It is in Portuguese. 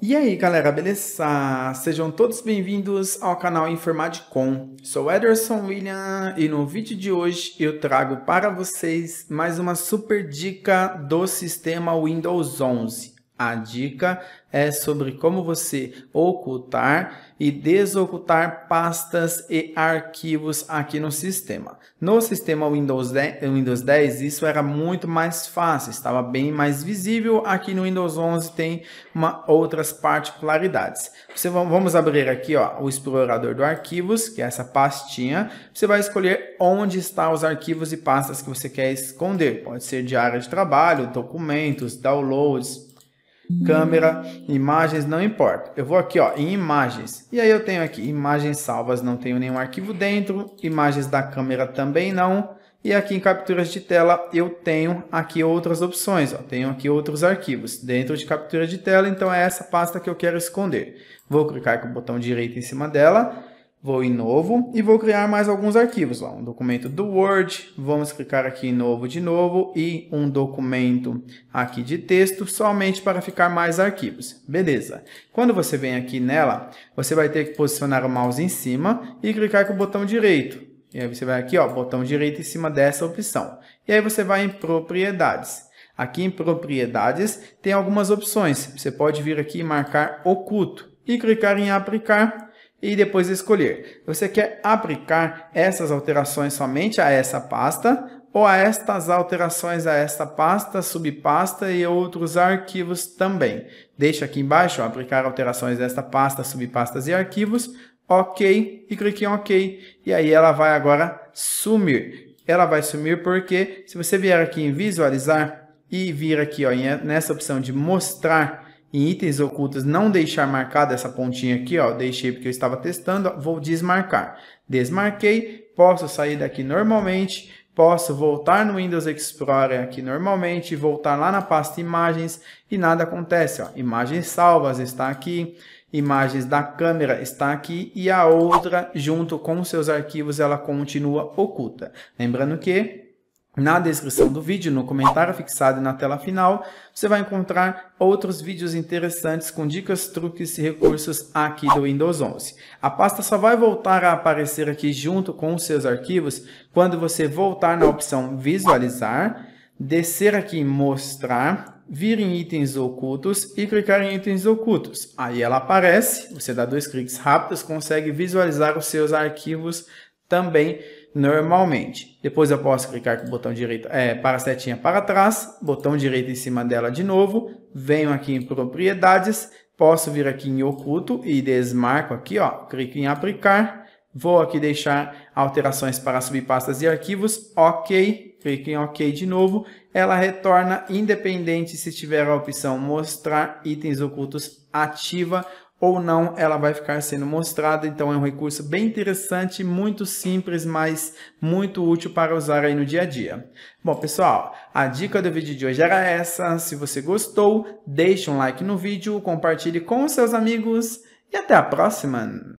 E aí galera, beleza? Sejam todos bem-vindos ao canal Informaticom. Sou Ederson William e no vídeo de hoje eu trago para vocês mais uma super dica do sistema Windows 11. A dica é sobre como você ocultar e desocultar pastas e arquivos aqui no sistema. No sistema Windows 10, Windows 10, isso era muito mais fácil, estava bem mais visível. Aqui no Windows 11 tem uma, outras particularidades. Você, vamos abrir aqui ó, o explorador do arquivos, que é essa pastinha. Você vai escolher onde estão os arquivos e pastas que você quer esconder. Pode ser de área de trabalho, documentos, downloads, câmera, imagens, não importa. Eu vou aqui ó, em imagens. E aí eu tenho aqui imagens salvas, não tenho nenhum arquivo dentro. Imagens da câmera também não. E aqui em capturas de tela eu tenho aqui outras opções, ó. tenho aqui outros arquivos dentro de captura de tela, então é essa pasta que eu quero esconder. Vou clicar com o botão direito em cima dela Vou em novo e vou criar mais alguns arquivos. Ó, um documento do Word, vamos clicar aqui em novo de novo e um documento aqui de texto somente para ficar mais arquivos. Beleza. Quando você vem aqui nela, você vai ter que posicionar o mouse em cima e clicar com o botão direito. E aí você vai aqui, ó, botão direito em cima dessa opção. E aí você vai em propriedades. Aqui em propriedades tem algumas opções. Você pode vir aqui e marcar oculto e clicar em aplicar e depois escolher. Você quer aplicar essas alterações somente a essa pasta ou a estas alterações a esta pasta, subpasta e outros arquivos também. Deixa aqui embaixo, aplicar alterações a esta pasta, subpastas e arquivos, OK e clique em OK. E aí ela vai agora sumir. Ela vai sumir porque se você vier aqui em visualizar e vir aqui ó, nessa opção de mostrar em itens ocultos não deixar marcada essa pontinha aqui, ó, deixei porque eu estava testando, ó, vou desmarcar. Desmarquei, posso sair daqui normalmente, posso voltar no Windows Explorer aqui normalmente, voltar lá na pasta imagens e nada acontece, ó. Imagens salvas está aqui, imagens da câmera está aqui e a outra junto com seus arquivos ela continua oculta. Lembrando que na descrição do vídeo, no comentário fixado na tela final, você vai encontrar outros vídeos interessantes com dicas, truques e recursos aqui do Windows 11. A pasta só vai voltar a aparecer aqui junto com os seus arquivos quando você voltar na opção Visualizar, descer aqui em Mostrar, vir em Itens Ocultos e clicar em Itens Ocultos. Aí ela aparece, você dá dois cliques rápidos, consegue visualizar os seus arquivos também normalmente. Depois eu posso clicar com o botão direito é, para a setinha para trás, botão direito em cima dela de novo, venho aqui em propriedades, posso vir aqui em oculto e desmarco aqui, ó, clico em aplicar, vou aqui deixar alterações para subpastas e arquivos, ok, clico em ok de novo, ela retorna independente se tiver a opção mostrar itens ocultos ativa ou não ela vai ficar sendo mostrada. Então é um recurso bem interessante, muito simples, mas muito útil para usar aí no dia a dia. Bom, pessoal, a dica do vídeo de hoje era essa. Se você gostou, deixe um like no vídeo, compartilhe com seus amigos e até a próxima!